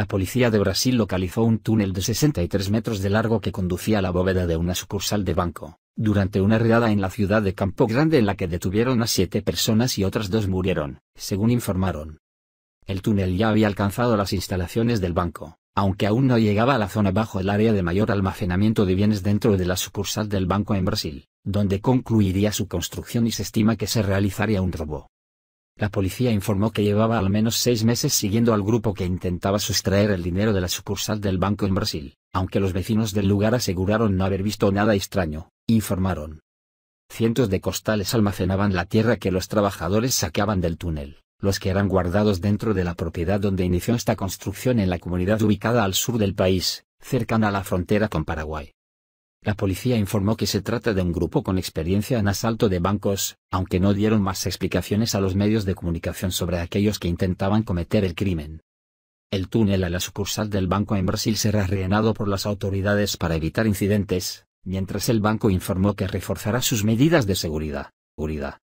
la policía de Brasil localizó un túnel de 63 metros de largo que conducía a la bóveda de una sucursal de banco, durante una redada en la ciudad de Campo Grande en la que detuvieron a siete personas y otras dos murieron, según informaron. El túnel ya había alcanzado las instalaciones del banco, aunque aún no llegaba a la zona bajo el área de mayor almacenamiento de bienes dentro de la sucursal del banco en Brasil, donde concluiría su construcción y se estima que se realizaría un robo. La policía informó que llevaba al menos seis meses siguiendo al grupo que intentaba sustraer el dinero de la sucursal del banco en Brasil, aunque los vecinos del lugar aseguraron no haber visto nada extraño, informaron. Cientos de costales almacenaban la tierra que los trabajadores sacaban del túnel, los que eran guardados dentro de la propiedad donde inició esta construcción en la comunidad ubicada al sur del país, cercana a la frontera con Paraguay. La policía informó que se trata de un grupo con experiencia en asalto de bancos, aunque no dieron más explicaciones a los medios de comunicación sobre aquellos que intentaban cometer el crimen. El túnel a la sucursal del banco en Brasil será rellenado por las autoridades para evitar incidentes, mientras el banco informó que reforzará sus medidas de seguridad. seguridad.